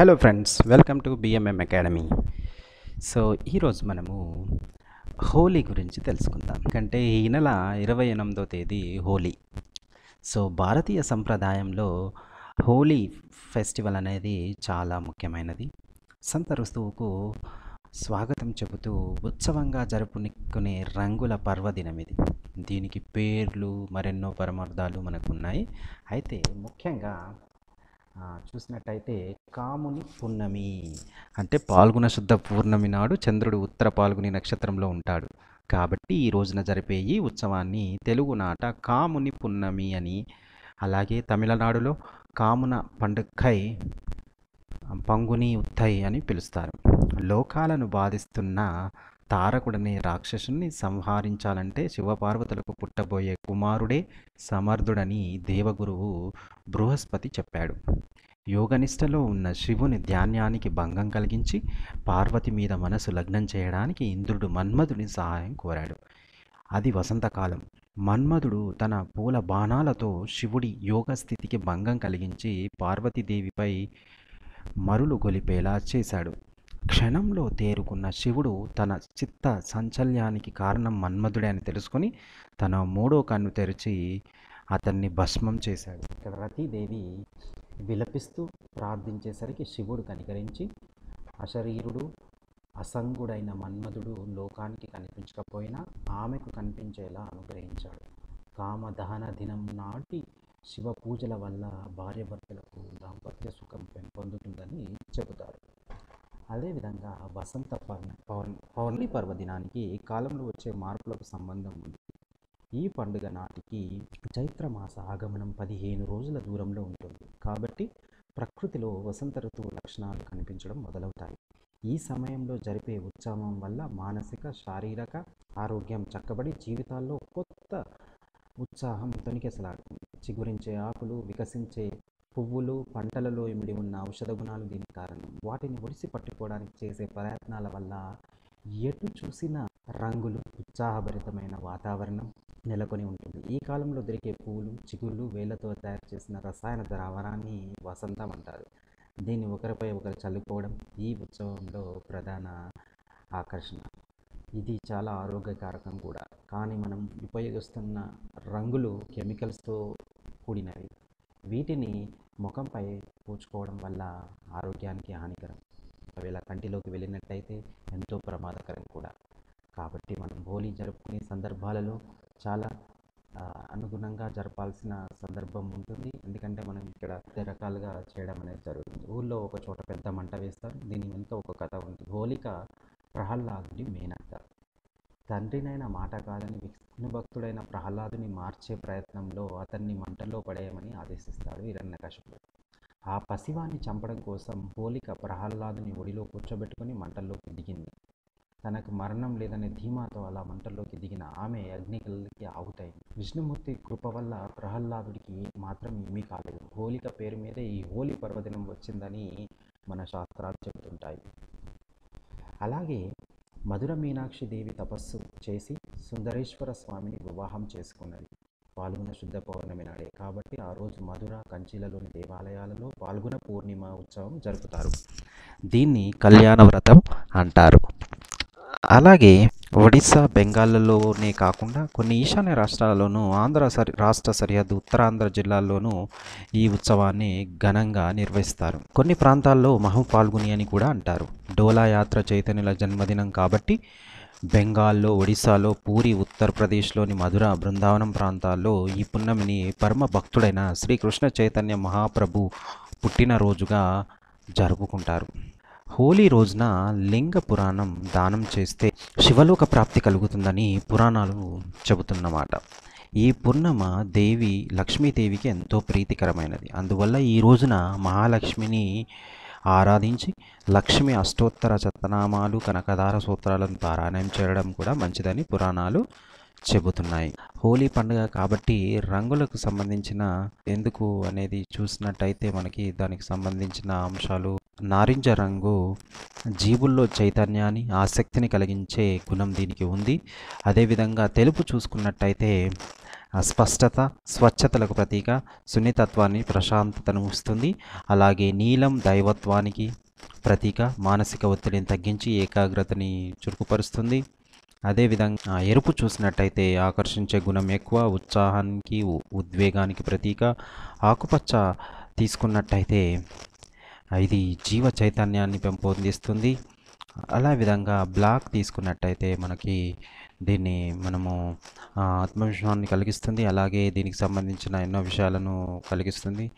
hello friends welcome to BMM academy so ఈరోజు మనము హోలీ గురించి తెలుసుకుందాం ఎందుకంటే ఈ నెల ఇరవై ఎనిమిదో తేదీ హోలీ సో భారతీయ సంప్రదాయంలో హోలీ ఫెస్టివల్ అనేది చాలా ముఖ్యమైనది సంత ఋతువుకు స్వాగతం చెబుతూ ఉత్సవంగా జరుపుకునే రంగుల పర్వదినం ఇది దీనికి పేర్లు మరెన్నో పరమార్థాలు మనకు ఉన్నాయి అయితే ముఖ్యంగా చూసినట్టయితే కాముని పున్నమి అంటే పాల్గొన శుద్ధ పూర్ణమి నాడు చంద్రుడు ఉత్తర పాల్గొని నక్షత్రంలో ఉంటాడు కాబట్టి ఈ రోజున జరిపే ఈ ఉత్సవాన్ని తెలుగునాట కాముని పున్నమి అని అలాగే తమిళనాడులో కామున పండుగై పంగుని ఉత్తై అని పిలుస్తారు లోకాలను బాధిస్తున్న తారకుడనే రాక్షసుని సంహరించాలంటే శివపార్వతులకు పుట్టబోయే కుమారుడే సమర్థుడని దేవగురువు బృహస్పతి చెప్పాడు యోగనిష్టలో ఉన్న శివుని ధ్యాన్యానికి భంగం కలిగించి పార్వతి మీద మనసు లగ్నం చేయడానికి ఇంద్రుడు మన్మధుని సహాయం కోరాడు అది వసంతకాలం మన్మధుడు తన పూల బాణాలతో శివుడి యోగ స్థితికి భంగం కలిగించి పార్వతీదేవిపై మరులు గొలిపేలా చేశాడు క్షణంలో తేరుకున్న శివుడు తన చిత్త సంచల్యానికి కారణం మన్మధుడే అని తెలుసుకొని తన మూడో కన్ను తెరిచి అతన్ని భస్మం చేశాడు ఇక్కడ రతీదేవి విలపిస్తూ ప్రార్థించేసరికి శివుడు కనికరించి అశరీరుడు అసంగుడైన మన్మధుడు లోకానికి కనిపించకపోయినా ఆమెకు కనిపించేలా అనుగ్రహించాడు కామదహన దినం నాటి శివ పూజల వల్ల భార్యభర్తలకు దాంపత్య సుఖం పెంపొందుతుందని చెబుతారు అదేవిధంగా వసంత పర్ణ పౌర్ణ పౌర్ణి పర్వదినానికి కాలంలో వచ్చే మార్పులకు సంబంధం ఉంది ఈ పండుగ నాటికి చైత్రమాస ఆగమనం పదిహేను రోజుల దూరంలో ఉంటుంది కాబట్టి ప్రకృతిలో వసంత ఋతువు లక్షణాలు కనిపించడం మొదలవుతాయి ఈ సమయంలో జరిపే ఉత్సవం వల్ల మానసిక శారీరక ఆరోగ్యం చక్కబడి జీవితాల్లో కొత్త ఉత్సాహం తొనికెసలాడుతుంది చిగురించే ఆకులు వికసించే పువ్వులు పంటలలో ఇమిడి ఉన్న ఔషధ గుణాలు దీనికి కారణం వాటిని ఒడిసి పట్టుకోవడానికి చేసే ప్రయత్నాల వల్ల ఎటు చూసిన రంగులు ఉత్సాహభరితమైన వాతావరణం నెలకొని ఉంటుంది ఈ కాలంలో దొరికే పువ్వులు చిగుళ్ళు వేళ్లతో తయారు చేసిన రసాయన ద్రావణాన్ని వసంతం అంటారు దీన్ని ఒకరిపై ఒకరు చల్లుకోవడం ఈ ఉత్సవంలో ప్రధాన ఆకర్షణ ఇది చాలా ఆరోగ్యకారకం కూడా కానీ మనం ఉపయోగిస్తున్న రంగులు కెమికల్స్తో కూడినవి వీటిని ముఖంపై పూచుకోవడం వల్ల ఆరోగ్యానికి హానికరం ఒకవేళ కంటిలోకి వెళ్ళినట్టయితే ఎంతో ప్రమాదకరం కూడా కాబట్టి మనం హోలీ జరుపుకునే సందర్భాలలో చాలా అనుగుణంగా జరపాల్సిన సందర్భం ఉంటుంది ఎందుకంటే మనం ఇక్కడ అన్ని రకాలుగా చేయడం అనేది జరుగుతుంది ఊళ్ళో ఒక చోట పెద్ద మంట వేస్తారు దీని వెనుక ఒక కథ ఉంది హోలిక ప్రహ్లాదుడి మేనత్త తండ్రినైన మాట కాదని భక్తుడైన ప్రహ్లాదుని మార్చే ప్రయత్నంలో అతన్ని మంటల్లో పడేయమని ఆదేశిస్తాడు హిరణ్యకశపుడు ఆ పసివాన్ని చంపడం కోసం పోలిక ప్రహ్లాదుని ఒడిలో కూర్చోబెట్టుకుని మంటల్లోకి దిగింది తనకు మరణం లేదనే ధీమాతో అలా మంటల్లోకి దిగిన ఆమె అగ్నికలకి ఆహుతైంది విష్ణుమూర్తి కృప వల్ల ప్రహ్లాదుడికి మాత్రం ఏమీ కాలేదు హోలిక పేరు మీద ఈ హోలీ పర్వదినం వచ్చిందని మన శాస్త్రాలు చెబుతుంటాయి అలాగే మధుర మీనాక్షి దేవి తపస్సు చేసి సుందరేశ్వర స్వామిని వివాహం చేసుకున్నది పాల్గొన శుద్ధ పౌర్ణమి నాడే కాబట్టి ఆ రోజు మధుర కంచిలలోని దేవాలయాలలో పాల్గొన పూర్ణిమ ఉత్సవం జరుపుతారు దీన్ని కళ్యాణ వ్రతం అంటారు అలాగే ఒడిస్సా బెంగాల్లోనే కాకుండా కొన్ని ఈశాన్య రాష్ట్రాలలోనూ ఆంధ్ర సరి రాష్ట్ర సరిహద్దు ఉత్తరాంధ్ర జిల్లాల్లోనూ ఈ ఉత్సవాన్ని ఘనంగా నిర్వహిస్తారు కొన్ని ప్రాంతాల్లో మహు పాల్గొని అని కూడా అంటారు డోలా యాత్ర చైతన్యుల జన్మదినం కాబట్టి బెంగాల్లో ఒడిశాలో పూరి ఉత్తరప్రదేశ్లోని మధుర బృందావనం ప్రాంతాల్లో ఈ పున్నమిని పరమ భక్తుడైన శ్రీకృష్ణ చైతన్య మహాప్రభు పుట్టినరోజుగా జరుపుకుంటారు హోలీ రోజున లింగ పురాణం దానం చేస్తే శివలోక ప్రాప్తి కలుగుతుందని పురాణాలు చెబుతున్నమాట ఈ పూర్ణమ దేవి లక్ష్మీదేవికి ఎంతో ప్రీతికరమైనది అందువల్ల ఈ రోజున మహాలక్ష్మిని ఆరాధించి లక్ష్మి అష్టోత్తర చతనామాలు కనకదార సూత్రాలను పారాయణం చేయడం కూడా మంచిదని పురాణాలు చెబుతున్నాయి హోలీ పండుగ కాబట్టి రంగులకు సంబంధించిన ఎందుకు అనేది చూసినట్టయితే మనకి దానికి సంబంధించిన అంశాలు నారింజ రంగు జీవుల్లో చైతన్యాన్ని ఆసక్తిని కలిగించే గుణం దీనికి ఉంది అదేవిధంగా తెలుపు చూసుకున్నట్టయితే స్పష్టత స్వచ్ఛతలకు ప్రతీక సున్నితత్వాన్ని ప్రశాంతతను ఇస్తుంది అలాగే నీలం దైవత్వానికి ప్రతీక మానసిక ఒత్తిడిని తగ్గించి ఏకాగ్రతని చురుకుపరుస్తుంది అదేవిధంగా ఎరుపు చూసినట్టయితే ఆకర్షించే గుణం ఎక్కువ ఉత్సాహానికి ఉద్వేగానికి ప్రతీక ఆకుపచ్చ తీసుకున్నట్టయితే ఇది జీవ చైతన్యాన్ని పెంపొందిస్తుంది అలా విధంగా బ్లాక్ తీసుకున్నట్టయితే మనకి దీన్ని మనము ఆత్మవిశ్వాన్ని కలిగిస్తుంది అలాగే దీనికి సంబంధించిన ఎన్నో విషయాలను కలిగిస్తుంది